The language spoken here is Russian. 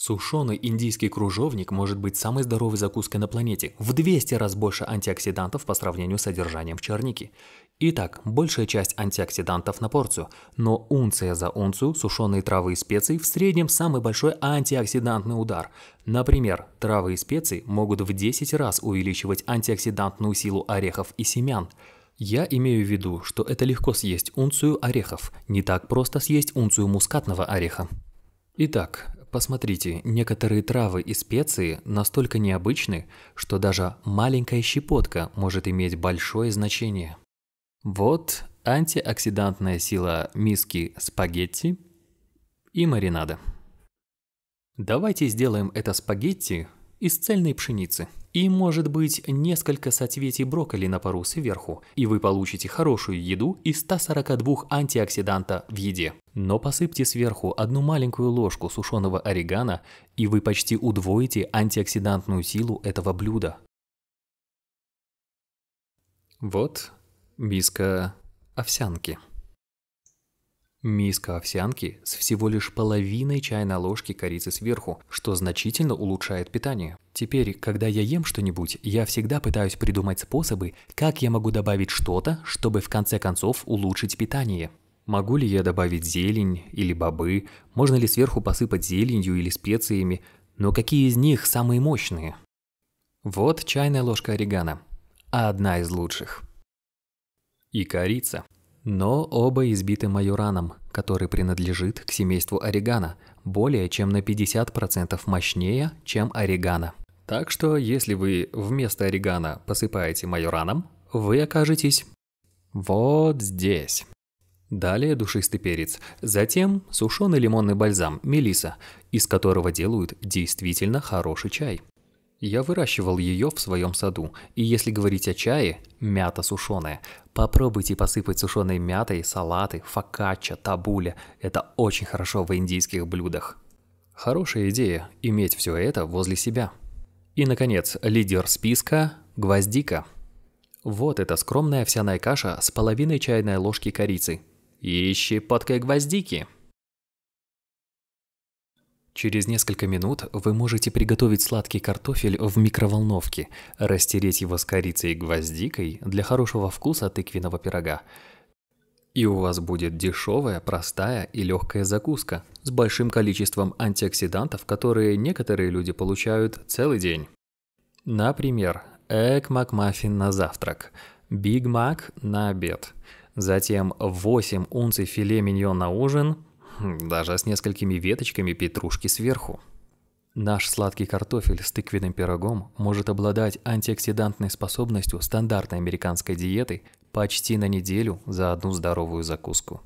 Сушеный индийский кружовник может быть самой здоровой закуской на планете, в 200 раз больше антиоксидантов по сравнению с содержанием в чернике. Итак, большая часть антиоксидантов на порцию, но унция за унцию сушеные травы и специи в среднем самый большой антиоксидантный удар. Например, травы и специи могут в 10 раз увеличивать антиоксидантную силу орехов и семян. Я имею в виду, что это легко съесть унцию орехов, не так просто съесть унцию мускатного ореха. Итак, Посмотрите, некоторые травы и специи настолько необычны, что даже маленькая щепотка может иметь большое значение. Вот антиоксидантная сила миски спагетти и маринада. Давайте сделаем это спагетти из цельной пшеницы – и, может быть, несколько соцветий брокколи на пару сверху, и вы получите хорошую еду из 142 антиоксиданта в еде. Но посыпьте сверху одну маленькую ложку сушеного орегано, и вы почти удвоите антиоксидантную силу этого блюда. Вот миска овсянки. Миска овсянки с всего лишь половиной чайной ложки корицы сверху, что значительно улучшает питание. Теперь, когда я ем что-нибудь, я всегда пытаюсь придумать способы, как я могу добавить что-то, чтобы в конце концов улучшить питание. Могу ли я добавить зелень или бобы? Можно ли сверху посыпать зеленью или специями? Но какие из них самые мощные? Вот чайная ложка орегано. Одна из лучших. И корица. Но оба избиты майораном, который принадлежит к семейству орегана, более чем на 50% мощнее, чем орегана. Так что, если вы вместо орегана посыпаете майораном, вы окажетесь вот здесь. Далее душистый перец, затем сушеный лимонный бальзам, мелиса, из которого делают действительно хороший чай. Я выращивал ее в своем саду, и если говорить о чае, мята сушеная. Попробуйте посыпать сушеной мятой салаты, фокачча, табуля. Это очень хорошо в индийских блюдах. Хорошая идея – иметь все это возле себя. И, наконец, лидер списка – гвоздика. Вот эта скромная овсяная каша с половиной чайной ложки корицы. и щепоткой гвоздики – Через несколько минут вы можете приготовить сладкий картофель в микроволновке, растереть его с корицей и гвоздикой для хорошего вкуса тыквенного пирога. И у вас будет дешевая, простая и легкая закуска с большим количеством антиоксидантов, которые некоторые люди получают целый день. Например, Эк Макмаффин на завтрак, Биг Мак на обед, затем 8 унций филе миньон на ужин – даже с несколькими веточками петрушки сверху. Наш сладкий картофель с тыквенным пирогом может обладать антиоксидантной способностью стандартной американской диеты почти на неделю за одну здоровую закуску.